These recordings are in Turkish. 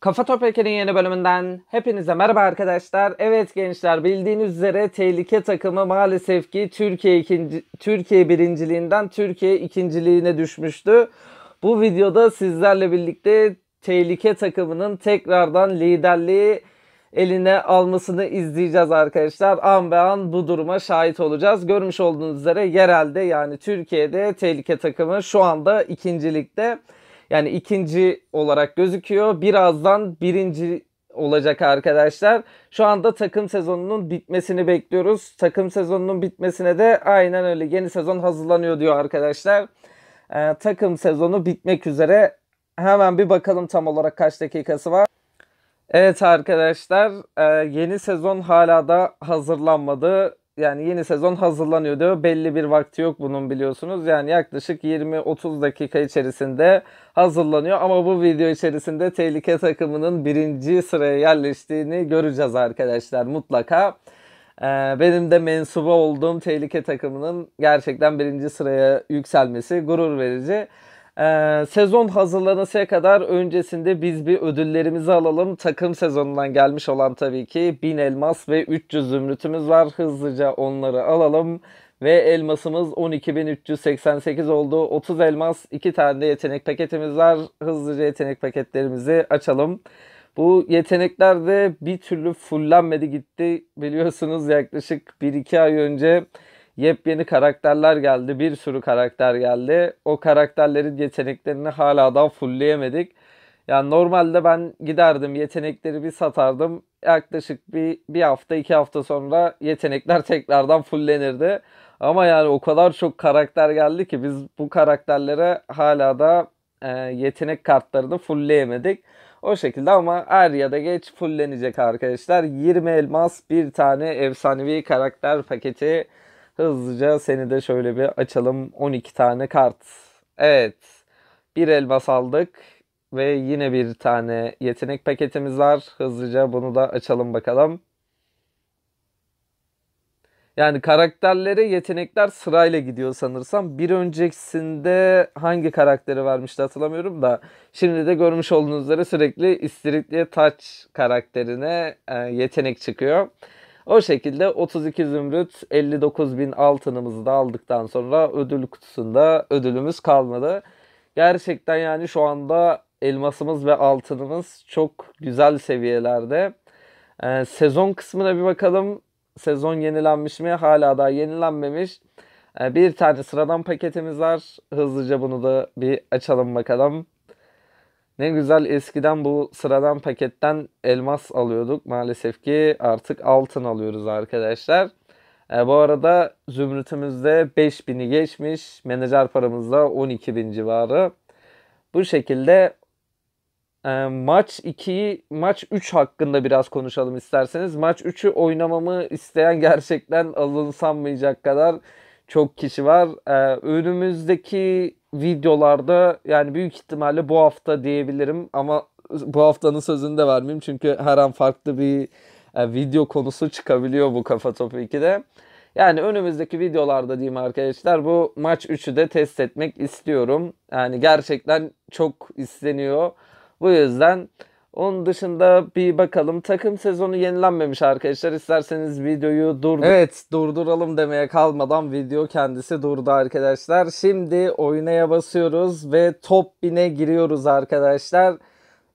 Kafa Toprak'ın yeni bölümünden hepinize merhaba arkadaşlar. Evet gençler bildiğiniz üzere tehlike takımı maalesef ki Türkiye, ikinci, Türkiye birinciliğinden Türkiye ikinciliğine düşmüştü. Bu videoda sizlerle birlikte tehlike takımının tekrardan liderliği eline almasını izleyeceğiz arkadaşlar. An be an bu duruma şahit olacağız. Görmüş olduğunuz üzere yerelde yani Türkiye'de tehlike takımı şu anda ikincilikte. ligde. Yani ikinci olarak gözüküyor. Birazdan birinci olacak arkadaşlar. Şu anda takım sezonunun bitmesini bekliyoruz. Takım sezonunun bitmesine de aynen öyle yeni sezon hazırlanıyor diyor arkadaşlar. Ee, takım sezonu bitmek üzere. Hemen bir bakalım tam olarak kaç dakikası var. Evet arkadaşlar e, yeni sezon hala da hazırlanmadı yani yeni sezon hazırlanıyor diyor. Belli bir vakti yok bunun biliyorsunuz. Yani yaklaşık 20-30 dakika içerisinde hazırlanıyor. Ama bu video içerisinde tehlike takımının birinci sıraya yerleştiğini göreceğiz arkadaşlar mutlaka. Ee, benim de mensubu olduğum tehlike takımının gerçekten birinci sıraya yükselmesi gurur verici. Ee, sezon hazırlanasıya kadar öncesinde biz bir ödüllerimizi alalım. Takım sezonundan gelmiş olan tabii ki 1000 elmas ve 300 zümrütümüz var. Hızlıca onları alalım. Ve elmasımız 12.388 oldu. 30 elmas, 2 tane de yetenek paketimiz var. Hızlıca yetenek paketlerimizi açalım. Bu yetenekler de bir türlü fullenmedi gitti. Biliyorsunuz yaklaşık 1-2 ay önce Yepyeni karakterler geldi. Bir sürü karakter geldi. O karakterlerin yeteneklerini hala daha fullleyemedik. Yani normalde ben giderdim yetenekleri bir satardım. Yaklaşık bir, bir hafta iki hafta sonra yetenekler tekrardan fullenirdi. Ama yani o kadar çok karakter geldi ki biz bu karakterlere hala da e, yetenek kartlarını fullleyemedik. O şekilde ama er ya da geç fullenecek arkadaşlar. 20 elmas bir tane efsanevi karakter paketi Hızlıca seni de şöyle bir açalım. 12 tane kart. Evet. Bir elmas aldık ve yine bir tane yetenek paketimiz var. Hızlıca bunu da açalım bakalım. Yani karakterlere yetenekler sırayla gidiyor sanırsam. Bir öncekisinde hangi karakteri vermişti hatırlamıyorum da. Şimdi de görmüş olduğunuz üzere sürekli istiridye taç karakterine e, yetenek çıkıyor. O şekilde 32 zümrüt 59 bin altınımızı da aldıktan sonra ödül kutusunda ödülümüz kalmadı. Gerçekten yani şu anda elmasımız ve altınımız çok güzel seviyelerde. Ee, sezon kısmına bir bakalım. Sezon yenilenmiş mi? Hala daha yenilenmemiş. Ee, bir tane sıradan paketimiz var. Hızlıca bunu da bir açalım bakalım. Ne güzel eskiden bu sıradan paketten elmas alıyorduk. Maalesef ki artık altın alıyoruz arkadaşlar. E, bu arada zümrütümüzde 5000'i geçmiş. Menajer paramızda 12.000 civarı. Bu şekilde e, maç 2'yi maç 3 hakkında biraz konuşalım isterseniz. Maç 3'ü oynamamı isteyen gerçekten alın sanmayacak kadar çok kişi var. Ee, önümüzdeki videolarda yani büyük ihtimalle bu hafta diyebilirim ama bu haftanın sözünü de vermeyeyim çünkü her an farklı bir e, video konusu çıkabiliyor bu Kafa Topu 2'de. Yani önümüzdeki videolarda diyeyim arkadaşlar bu maç 3'ü de test etmek istiyorum. Yani gerçekten çok isteniyor. Bu yüzden onun dışında bir bakalım. Takım sezonu yenilenmemiş arkadaşlar. İsterseniz videoyu durdur. Evet durduralım demeye kalmadan video kendisi durdu arkadaşlar. Şimdi oynaya basıyoruz ve top 1000'e giriyoruz arkadaşlar.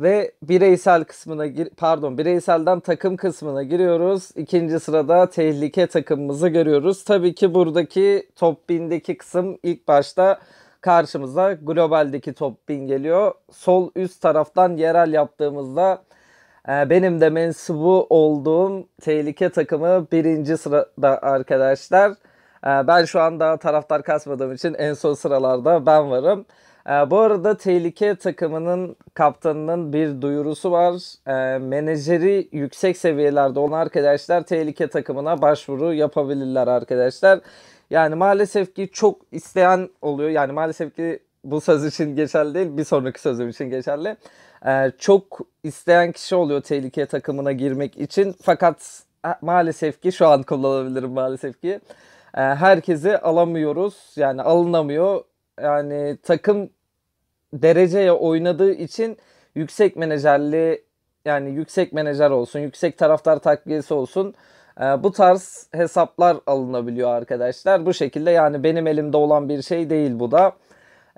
Ve bireysel kısmına gir pardon bireyselden takım kısmına giriyoruz. İkinci sırada tehlike takımımızı görüyoruz. Tabii ki buradaki top 1000'deki kısım ilk başta karşımıza globaldeki top bin geliyor. Sol üst taraftan yerel yaptığımızda e, benim de mensubu olduğum tehlike takımı birinci sırada arkadaşlar. E, ben şu anda taraftar kasmadığım için en son sıralarda ben varım. E, bu arada tehlike takımının kaptanının bir duyurusu var. Menajeri yüksek seviyelerde olan arkadaşlar tehlike takımına başvuru yapabilirler arkadaşlar. Yani maalesef ki çok isteyen oluyor. Yani maalesef ki bu söz için geçerli değil. Bir sonraki sözüm için geçerli. Ee, çok isteyen kişi oluyor tehlike takımına girmek için. Fakat e, maalesef ki şu an kullanabilirim maalesef ki. Ee, herkesi alamıyoruz. Yani alınamıyor. Yani takım dereceye oynadığı için yüksek menajerli yani yüksek menajer olsun, yüksek taraftar takviyesi olsun ee, bu tarz hesaplar alınabiliyor arkadaşlar. Bu şekilde yani benim elimde olan bir şey değil bu da.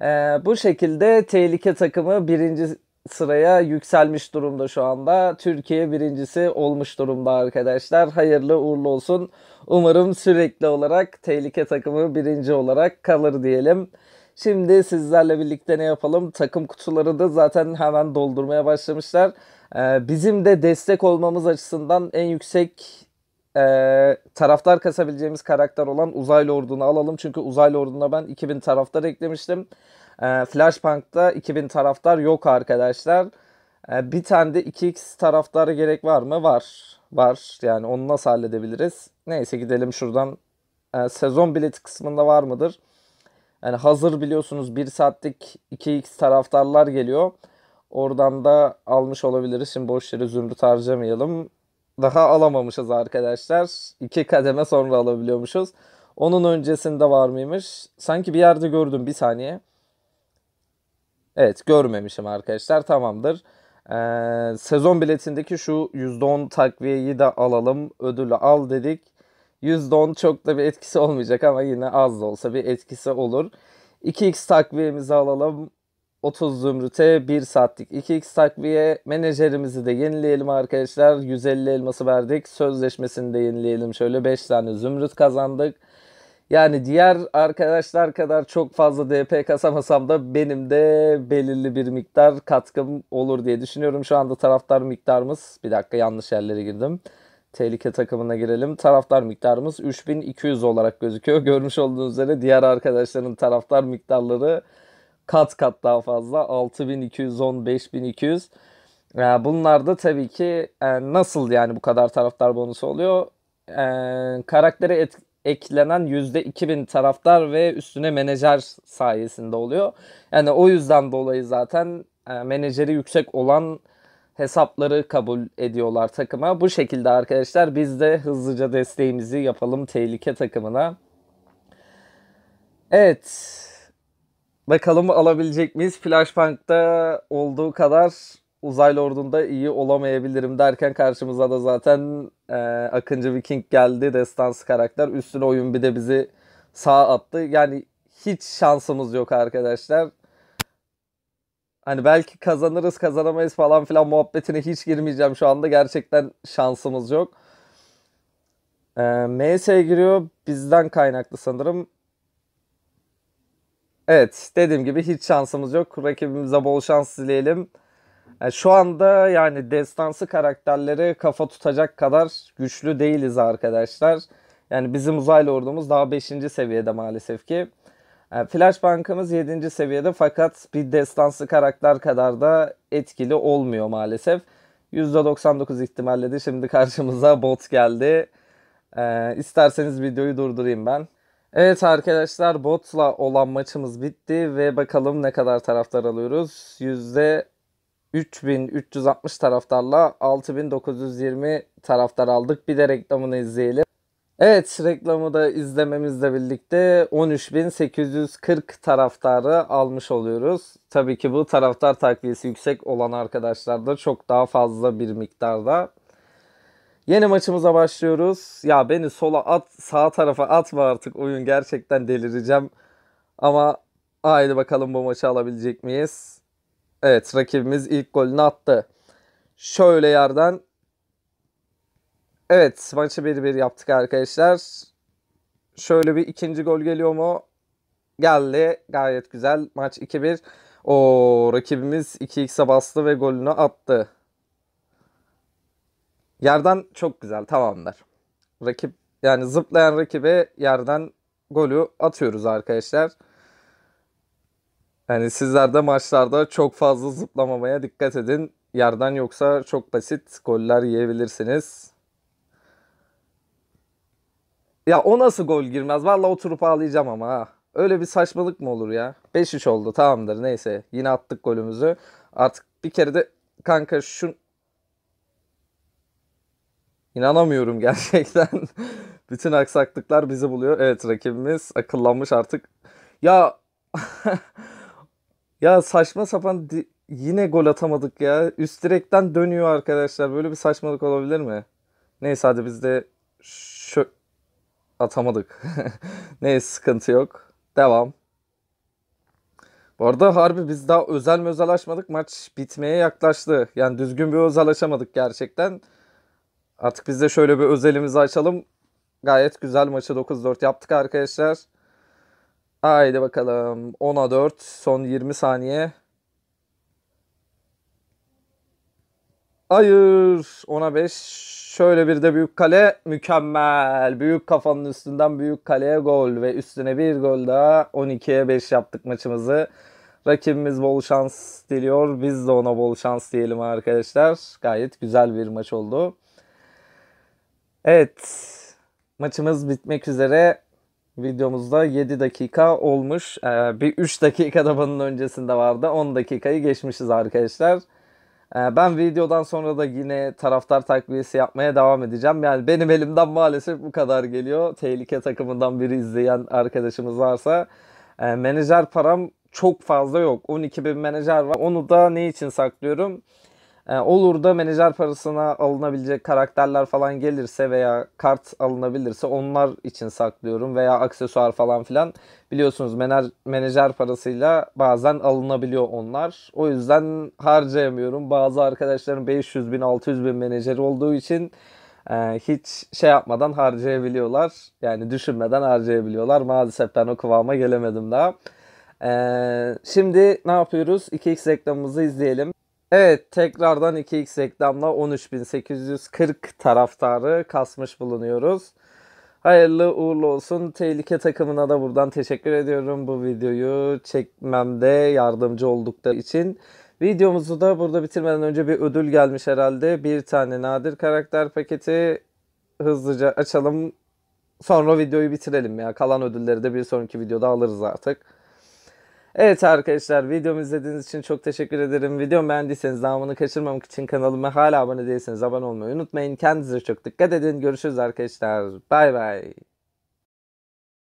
Ee, bu şekilde tehlike takımı birinci sıraya yükselmiş durumda şu anda. Türkiye birincisi olmuş durumda arkadaşlar. Hayırlı uğurlu olsun. Umarım sürekli olarak tehlike takımı birinci olarak kalır diyelim. Şimdi sizlerle birlikte ne yapalım? Takım kutuları da zaten hemen doldurmaya başlamışlar. Ee, bizim de destek olmamız açısından en yüksek e, taraftar kasabileceğimiz karakter olan Uzaylı Ordu'nu alalım. Çünkü Uzaylı Ordu'na ben 2000 taraftar eklemiştim. E, ee, Flashpunk'ta 2000 taraftar yok arkadaşlar. E, bir tane de 2x taraftarı gerek var mı? Var. Var. Yani onu nasıl halledebiliriz? Neyse gidelim şuradan. E, sezon bileti kısmında var mıdır? Yani hazır biliyorsunuz 1 saatlik 2x taraftarlar geliyor. Oradan da almış olabiliriz. Şimdi boş yere zümrüt harcamayalım daha alamamışız arkadaşlar. İki kademe sonra alabiliyormuşuz. Onun öncesinde var mıymış? Sanki bir yerde gördüm bir saniye. Evet görmemişim arkadaşlar tamamdır. Ee, sezon biletindeki şu %10 takviyeyi de alalım ödülü al dedik. %10 çok da bir etkisi olmayacak ama yine az da olsa bir etkisi olur. 2x takviyemizi alalım. 30 zümrüte 1 saatlik 2x takviye. Menajerimizi de yenileyelim arkadaşlar. 150 elması verdik. Sözleşmesini de yenileyelim. Şöyle 5 tane zümrüt kazandık. Yani diğer arkadaşlar kadar çok fazla DP kasamasam da benim de belirli bir miktar katkım olur diye düşünüyorum. Şu anda taraftar miktarımız bir dakika yanlış yerlere girdim. Tehlike takımına girelim. Taraftar miktarımız 3200 olarak gözüküyor. Görmüş olduğunuz üzere diğer arkadaşların taraftar miktarları kat kat daha fazla 6210 5200 ee, bunlar da tabii ki e, nasıl yani bu kadar taraftar bonusu oluyor ee, karaktere et, eklenen %2000 taraftar ve üstüne menajer sayesinde oluyor. Yani o yüzden dolayı zaten e, menajeri yüksek olan hesapları kabul ediyorlar takıma. Bu şekilde arkadaşlar biz de hızlıca desteğimizi yapalım tehlike takımına. Evet. Bakalım alabilecek miyiz? Flashbank'ta olduğu kadar uzay lordunda iyi olamayabilirim derken karşımıza da zaten e, Akıncı Viking geldi. Destansı karakter. Üstüne oyun bir de bizi sağ attı. Yani hiç şansımız yok arkadaşlar. Hani belki kazanırız kazanamayız falan filan muhabbetine hiç girmeyeceğim şu anda. Gerçekten şansımız yok. E, MS giriyor bizden kaynaklı sanırım. Evet dediğim gibi hiç şansımız yok. Rakibimize bol şans dileyelim. Yani e, şu anda yani destansı karakterleri kafa tutacak kadar güçlü değiliz arkadaşlar. Yani bizim uzaylı ordumuz daha 5. seviyede maalesef ki. Yani e, Flash bankamız 7. seviyede fakat bir destansı karakter kadar da etkili olmuyor maalesef. %99 ihtimalle de şimdi karşımıza bot geldi. Ee, isterseniz videoyu durdurayım ben. Evet arkadaşlar botla olan maçımız bitti ve bakalım ne kadar taraftar alıyoruz. Yüzde 3360 taraftarla 6920 taraftar aldık. Bir de reklamını izleyelim. Evet reklamı da izlememizle birlikte 13.840 taraftarı almış oluyoruz. Tabii ki bu taraftar takviyesi yüksek olan arkadaşlar da çok daha fazla bir miktarda Yeni maçımıza başlıyoruz. Ya beni sola at, sağ tarafa atma artık oyun. Gerçekten delireceğim. Ama haydi bakalım bu maçı alabilecek miyiz? Evet rakibimiz ilk golünü attı. Şöyle yerden. Evet maçı 1-1 yaptık arkadaşlar. Şöyle bir ikinci gol geliyor mu? Geldi. Gayet güzel. Maç 2-1. O rakibimiz 2x'e bastı ve golünü attı. Yerden çok güzel tamamlar. Rakip yani zıplayan rakibe yerden golü atıyoruz arkadaşlar. Yani sizler de maçlarda çok fazla zıplamamaya dikkat edin. Yerden yoksa çok basit goller yiyebilirsiniz. Ya o nasıl gol girmez? Valla oturup ağlayacağım ama ha. Öyle bir saçmalık mı olur ya? 5-3 oldu tamamdır neyse. Yine attık golümüzü. Artık bir kere de kanka şu İnanamıyorum gerçekten. Bütün aksaklıklar bizi buluyor. Evet rakibimiz akıllanmış artık. Ya ya saçma sapan di- yine gol atamadık ya. Üst direkten dönüyor arkadaşlar. Böyle bir saçmalık olabilir mi? Neyse hadi biz de şu atamadık. Neyse sıkıntı yok. Devam. Bu arada harbi biz daha özel özel açmadık. Maç bitmeye yaklaştı. Yani düzgün bir özel açamadık gerçekten. Artık biz de şöyle bir özelimizi açalım. Gayet güzel maçı 9-4 yaptık arkadaşlar. Haydi bakalım. 10'a 4. Son 20 saniye. Hayır. 10'a 5. Şöyle bir de büyük kale. Mükemmel. Büyük kafanın üstünden büyük kaleye gol. Ve üstüne bir gol daha. 12'ye 5 yaptık maçımızı. Rakibimiz bol şans diliyor. Biz de ona bol şans diyelim arkadaşlar. Gayet güzel bir maç oldu. Evet. Maçımız bitmek üzere. Videomuzda 7 dakika olmuş. Ee, bir 3 dakika da bunun öncesinde vardı. 10 dakikayı geçmişiz arkadaşlar. Ee, ben videodan sonra da yine taraftar takviyesi yapmaya devam edeceğim. Yani benim elimden maalesef bu kadar geliyor. Tehlike takımından biri izleyen arkadaşımız varsa. E, menajer param çok fazla yok. 12 bin menajer var. Onu da ne için saklıyorum? E, olur da menajer parasına alınabilecek karakterler falan gelirse veya kart alınabilirse onlar için saklıyorum veya aksesuar falan filan. Biliyorsunuz menajer menajer parasıyla bazen alınabiliyor onlar. O yüzden harcayamıyorum. Bazı arkadaşların 500 bin 600 bin menajer olduğu için e, hiç şey yapmadan harcayabiliyorlar. Yani düşünmeden harcayabiliyorlar. Maalesef ben o kıvama gelemedim daha. E, şimdi ne yapıyoruz? 2x reklamımızı izleyelim. Evet tekrardan 2x reklamla 13.840 taraftarı kasmış bulunuyoruz. Hayırlı uğurlu olsun. Tehlike takımına da buradan teşekkür ediyorum bu videoyu çekmemde yardımcı oldukları için. Videomuzu da burada bitirmeden önce bir ödül gelmiş herhalde. Bir tane nadir karakter paketi hızlıca açalım. Sonra videoyu bitirelim ya. Kalan ödülleri de bir sonraki videoda alırız artık. Evet arkadaşlar videomu izlediğiniz için çok teşekkür ederim. Videomu beğendiyseniz devamını kaçırmamak için kanalıma hala abone değilseniz abone olmayı unutmayın. Kendinize çok dikkat edin. Görüşürüz arkadaşlar. Bay bay.